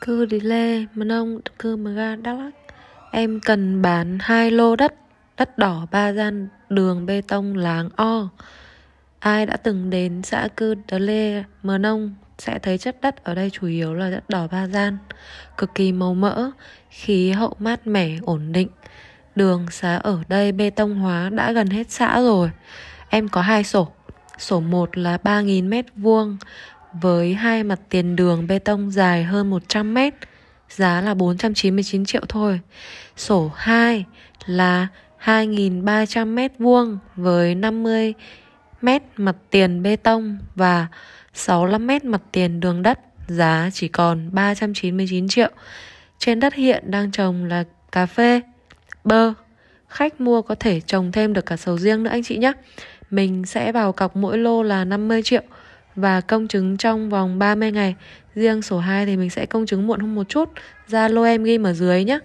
Cư Đí Lê, Mân Ông, Cư Mờ Ga, Đắk Lắc Em cần bán hai lô đất Đất đỏ ba gian đường bê tông láng O Ai đã từng đến xã Cư Đí Lê, Mờ Nông sẽ thấy chất đất ở đây chủ yếu là đất đỏ ba gian Cực kỳ màu mỡ, khí hậu mát mẻ, ổn định Đường xá ở đây bê tông hóa đã gần hết xã rồi Em có hai sổ Sổ một là ba nghìn mét vuông với hai mặt tiền đường bê tông dài hơn 100 mét, giá là 499 triệu thôi. Sổ 2 là 2.300 mét vuông với 50 mét mặt tiền bê tông và 65 mét mặt tiền đường đất, giá chỉ còn 399 triệu. Trên đất hiện đang trồng là cà phê, bơ. Khách mua có thể trồng thêm được cả sầu riêng nữa anh chị nhé. Mình sẽ vào cọc mỗi lô là 50 triệu và công chứng trong vòng 30 ngày. Riêng sổ 2 thì mình sẽ công chứng muộn hơn một chút. Zalo em ghi ở dưới nhé.